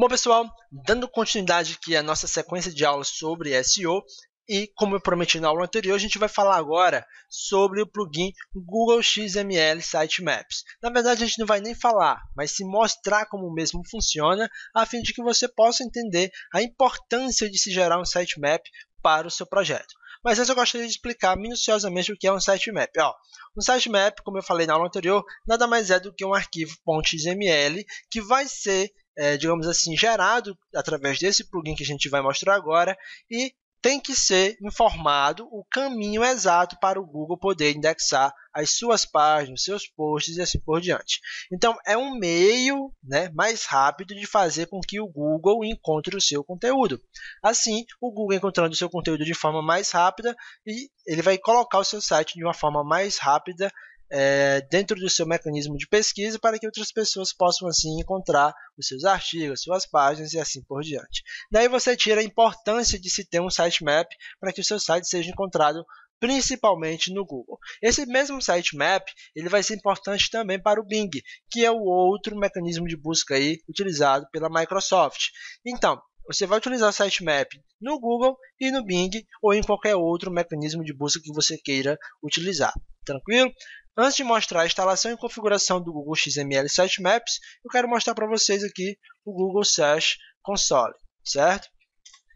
Bom, pessoal, dando continuidade aqui à nossa sequência de aulas sobre SEO, e como eu prometi na aula anterior, a gente vai falar agora sobre o plugin Google XML Sitemaps. Na verdade, a gente não vai nem falar, mas se mostrar como mesmo funciona, a fim de que você possa entender a importância de se gerar um sitemap para o seu projeto. Mas antes eu gostaria de explicar minuciosamente o que é um sitemap. Ó, um sitemap, como eu falei na aula anterior, nada mais é do que um arquivo .xml que vai ser é, digamos assim, gerado através desse plugin que a gente vai mostrar agora e tem que ser informado o caminho exato para o Google poder indexar as suas páginas, seus posts e assim por diante. Então, é um meio né, mais rápido de fazer com que o Google encontre o seu conteúdo. Assim, o Google encontrando o seu conteúdo de forma mais rápida, e ele vai colocar o seu site de uma forma mais rápida é, dentro do seu mecanismo de pesquisa para que outras pessoas possam assim encontrar os seus artigos, suas páginas e assim por diante. Daí você tira a importância de se ter um sitemap para que o seu site seja encontrado principalmente no Google. Esse mesmo sitemap ele vai ser importante também para o Bing, que é o outro mecanismo de busca aí utilizado pela Microsoft. Então, você vai utilizar o sitemap no Google e no Bing ou em qualquer outro mecanismo de busca que você queira utilizar. Tranquilo? Antes de mostrar a instalação e configuração do Google XML Sitemaps, eu quero mostrar para vocês aqui o Google Search Console, certo?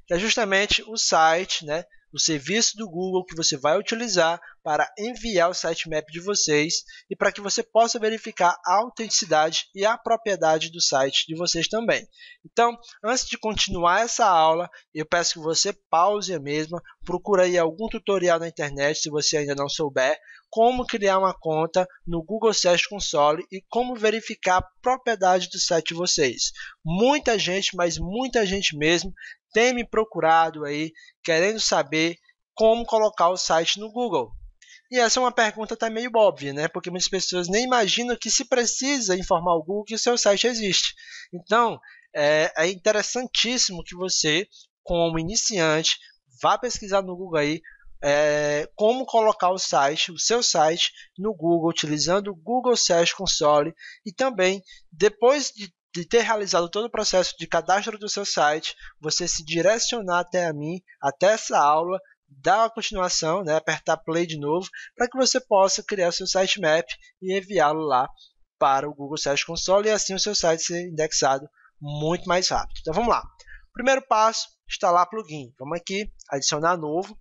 Que é justamente o site, né, o serviço do Google que você vai utilizar para enviar o sitemap de vocês e para que você possa verificar a autenticidade e a propriedade do site de vocês também. Então, antes de continuar essa aula, eu peço que você pause a mesma, procure aí algum tutorial na internet se você ainda não souber, como criar uma conta no Google Search Console e como verificar a propriedade do site de vocês. Muita gente, mas muita gente mesmo, tem me procurado aí querendo saber como colocar o site no Google. E essa é uma pergunta até meio óbvia, né? Porque muitas pessoas nem imaginam que se precisa informar o Google que o seu site existe. Então, é, é interessantíssimo que você, como iniciante, vá pesquisar no Google aí é, como colocar o site, o seu site, no Google, utilizando o Google Search Console e também depois de, de, ter realizado todo o processo de cadastro do seu site, você se direcionar até a mim, até essa aula, dar a continuação, né, apertar play de novo, para que você possa criar seu sitemap e enviá-lo lá para o Google Search Console e assim o seu site ser indexado muito mais rápido. Então vamos lá. Primeiro passo, instalar plugin. Vamos aqui, adicionar novo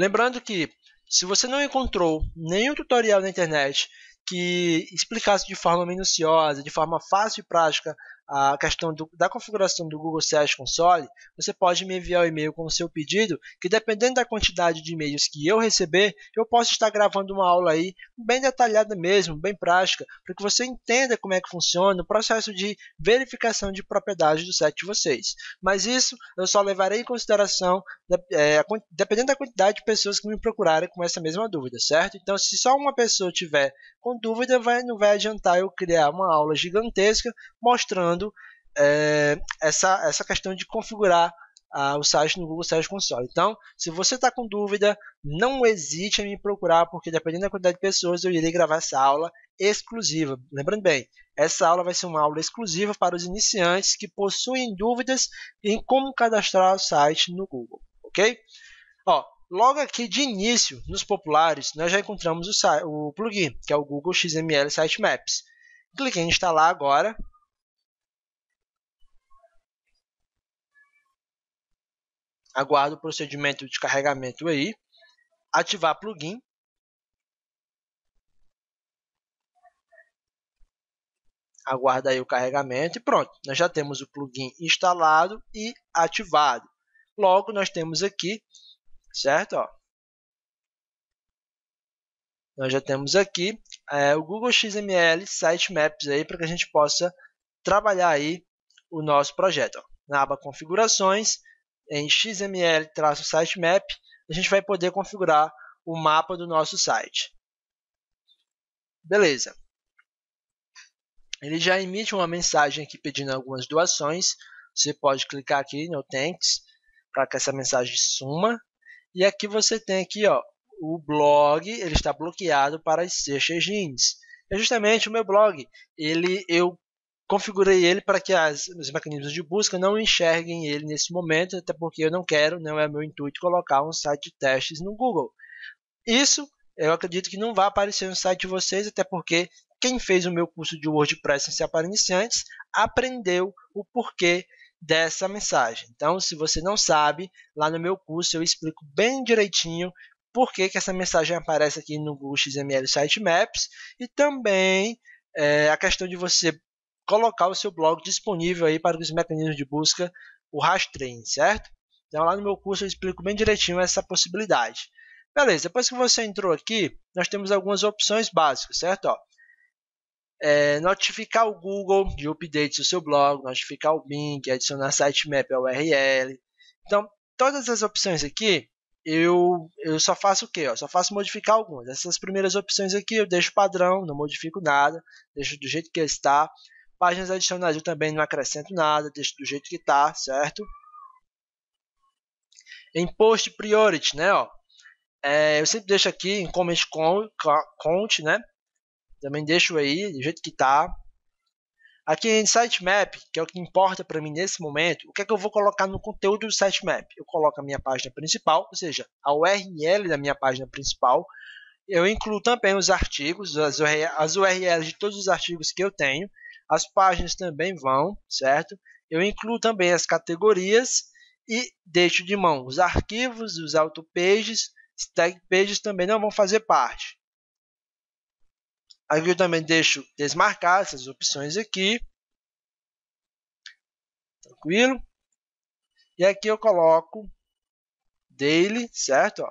Lembrando que se você não encontrou nenhum tutorial na internet que explicasse de forma minuciosa, de forma fácil e prática a questão do, da configuração do Google Search Console, você pode me enviar o um e-mail com o seu pedido, que dependendo da quantidade de e-mails que eu receber, eu posso estar gravando uma aula aí bem detalhada mesmo, bem prática, para que você entenda como é que funciona o processo de verificação de propriedade do site de vocês. Mas isso eu só levarei em consideração é, dependendo da quantidade de pessoas que me procurarem com essa mesma dúvida, certo? Então, se só uma pessoa tiver com dúvida vai, não vai adiantar eu criar uma aula gigantesca mostrando é, essa, essa questão de configurar o site no Google Search Console. Então, se você está com dúvida, não hesite em me procurar, porque dependendo da quantidade de pessoas, eu irei gravar essa aula exclusiva. Lembrando bem, essa aula vai ser uma aula exclusiva para os iniciantes que possuem dúvidas em como cadastrar o site no Google, ok? Ó, Logo aqui de início, nos populares, nós já encontramos o, o plugin, que é o Google XML Sitemaps. Clique em instalar agora. Aguardo o procedimento de carregamento aí. Ativar plugin. Aguarda aí o carregamento e pronto. Nós já temos o plugin instalado e ativado. Logo, nós temos aqui certo? Ó. Nós já temos aqui é, o Google XML Sitemaps aí para que a gente possa trabalhar aí o nosso projeto. Ó. Na aba Configurações, em XML-Sitemap, a gente vai poder configurar o mapa do nosso site. Beleza. Ele já emite uma mensagem aqui pedindo algumas doações. Você pode clicar aqui no Thanks para que essa mensagem suma. E aqui você tem aqui, ó, o blog, ele está bloqueado para as seixas genes. É justamente o meu blog. Ele, eu configurei ele para que as, os mecanismos de busca não enxerguem ele nesse momento, até porque eu não quero, não é meu intuito colocar um site de testes no Google. Isso eu acredito que não vai aparecer no site de vocês, até porque quem fez o meu curso de WordPress em para Iniciantes aprendeu o porquê dessa mensagem. Então, se você não sabe, lá no meu curso eu explico bem direitinho por que, que essa mensagem aparece aqui no Google XML Sitemaps e também é, a questão de você colocar o seu blog disponível aí para os mecanismos de busca, o rastreio, certo? Então, lá no meu curso eu explico bem direitinho essa possibilidade. Beleza, depois que você entrou aqui, nós temos algumas opções básicas, certo? Ó, é, notificar o Google de updates do seu blog, notificar o Bing, adicionar sitemap URL. Então, todas as opções aqui, eu, eu só faço o quê? Eu só faço modificar algumas. Essas primeiras opções aqui eu deixo padrão, não modifico nada, deixo do jeito que está. Páginas adicionais eu também não acrescento nada, deixo do jeito que está, certo? Em post priority, né, ó, é, eu sempre deixo aqui em comment count, né? Também deixo aí do jeito que tá. Aqui em sitemap, que é o que importa para mim nesse momento, o que é que eu vou colocar no conteúdo do sitemap? Eu coloco a minha página principal, ou seja, a URL da minha página principal. Eu incluo também os artigos, as, URLs de todos os artigos que eu tenho. As páginas também vão, certo? Eu incluo também as categorias e deixo de mão os arquivos, os autopages, stack tagpages também não vão fazer parte. Aqui eu também deixo desmarcar essas opções aqui. Tranquilo? E aqui eu coloco daily, certo? Ó.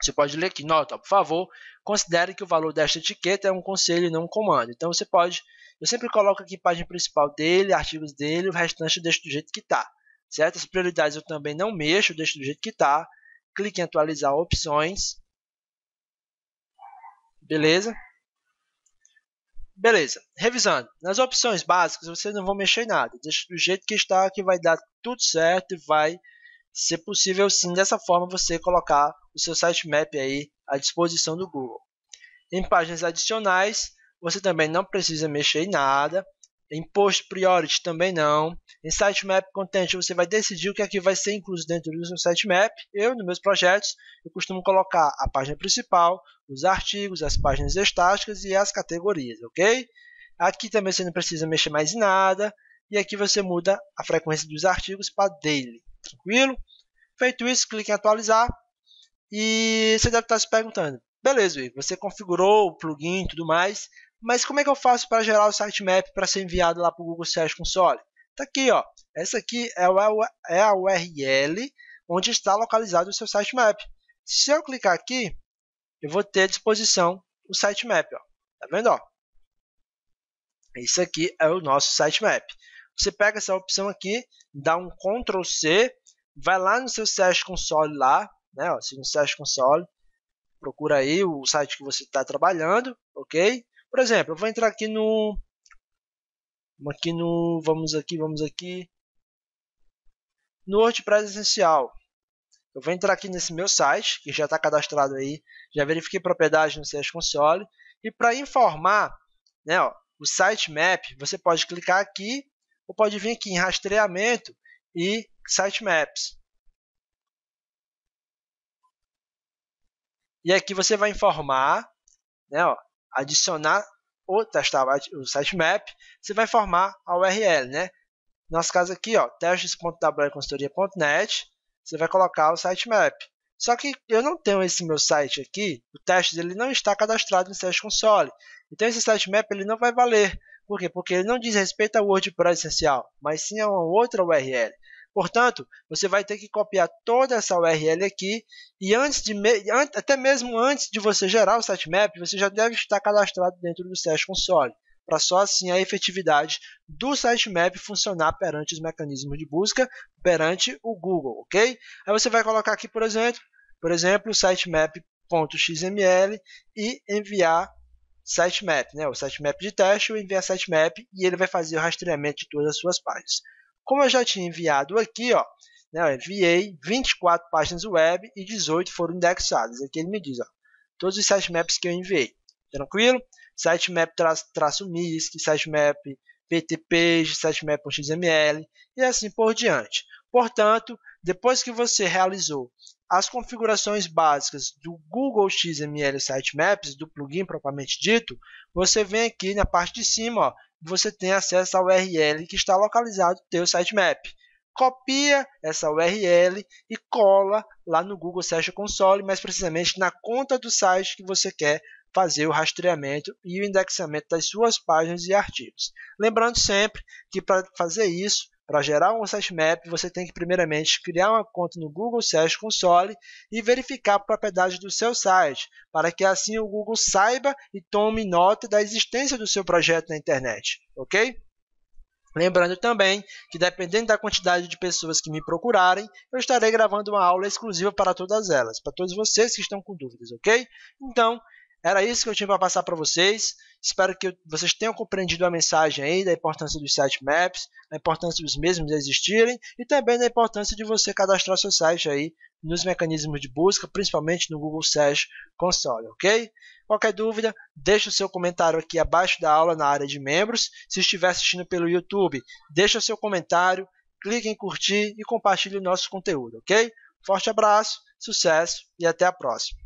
Você pode ler aqui, nota, por favor, considere que o valor desta etiqueta é um conselho e não um comando. Então você pode, eu sempre coloco aqui página principal dele, artigos dele, o restante eu deixo do jeito que está. Certo? As prioridades eu também não mexo, deixo do jeito que está. Clique em atualizar opções. Beleza? Beleza. Revisando. Nas opções básicas, vocês não vão mexer em nada. Deixa do jeito que está, que vai dar tudo certo e vai ser possível, sim, dessa forma, você colocar o seu sitemap aí à disposição do Google. Em páginas adicionais, você também não precisa mexer em nada. Imposto Priority também não. Em sitemap content você vai decidir o que é que vai ser incluso dentro do seu sitemap. Eu, nos meus projetos, eu costumo colocar a página principal, os artigos, as páginas estáticas e as categorias, ok? Aqui também você não precisa mexer mais em nada. E aqui você muda a frequência dos artigos para daily, tranquilo? Feito isso, clique em atualizar. E você deve estar se perguntando, beleza, você configurou o plugin e tudo mais, mas como é que eu faço para gerar o sitemap para ser enviado lá para o Google Search Console? Tá aqui, ó. Essa aqui é, é, é a URL onde está localizado o seu sitemap. Se eu clicar aqui, eu vou ter à disposição o sitemap, ó. Tá vendo, ó? Isso aqui é o nosso sitemap. Você pega essa opção aqui, dá um Ctrl C, vai lá no seu Search Console lá, né, ó, no Search Console, procura aí o site que você está trabalhando, ok? Por exemplo, eu vou entrar aqui no aqui no vamos aqui, vamos aqui no WordPress essencial. Eu vou entrar aqui nesse meu site, que já está cadastrado aí, já verifiquei propriedade no CS Console. E para informar né, ó, o sitemap, você pode clicar aqui, ou pode vir aqui em rastreamento e sitemaps. E aqui você vai informar né, ó, adicionar ou testar o sitemap, você vai formar a URL, né? Nosso caso aqui, ó, testes.wconsultoria.net, você vai colocar o sitemap. Só que eu não tenho esse meu site aqui, o teste ele não está cadastrado no Sales Console. Então esse sitemap ele não vai valer. Por quê? Porque ele não diz respeito ao WordPress essencial, mas sim a uma outra URL. Portanto, você vai ter que copiar toda essa URL aqui e antes de até mesmo antes de você gerar o sitemap, você já deve estar cadastrado dentro do Search Console, para só assim a efetividade do sitemap funcionar perante os mecanismos de busca, perante o Google, ok? Aí você vai colocar aqui, por exemplo, por exemplo, sitemap.xml e enviar sitemap, né? o sitemap de teste, ou enviar sitemap e ele vai fazer o rastreamento de todas as suas páginas. Como eu já tinha enviado aqui, ó, né, eu enviei 24 páginas web e 18 foram indexadas. Aqui ele me diz, ó, todos os sitemaps que eu enviei. Tranquilo? Sitemap traço, traço MISC, sitemap PTPage, sitemap.xml e assim por diante. Portanto, depois que você realizou as configurações básicas do Google XML Sitemaps, do plugin propriamente dito, você vem aqui na parte de cima, ó, você tem acesso à URL que está localizado no seu sitemap. Copia essa URL e cola lá no Google Search Console, mais precisamente na conta do site que você quer fazer o rastreamento e o indexamento das suas páginas e artigos. Lembrando sempre que para fazer isso, para gerar um sitemap, você tem que primeiramente criar uma conta no Google Search Console e verificar a propriedade do seu site, para que assim o Google saiba e tome nota da existência do seu projeto na internet, ok? Lembrando também que dependendo da quantidade de pessoas que me procurarem, eu estarei gravando uma aula exclusiva para todas elas, para todos vocês que estão com dúvidas, ok? Então, era isso que eu tinha para passar para vocês. Espero que vocês tenham compreendido a mensagem aí da importância dos sitemaps, a importância dos mesmos existirem e também da importância de você cadastrar seu site aí nos mecanismos de busca, principalmente no Google Search Console, ok? Qualquer dúvida, deixe o seu comentário aqui abaixo da aula na área de membros. Se estiver assistindo pelo YouTube, deixe o seu comentário, clique em curtir e compartilhe o nosso conteúdo, ok? Forte abraço, sucesso e até a próxima!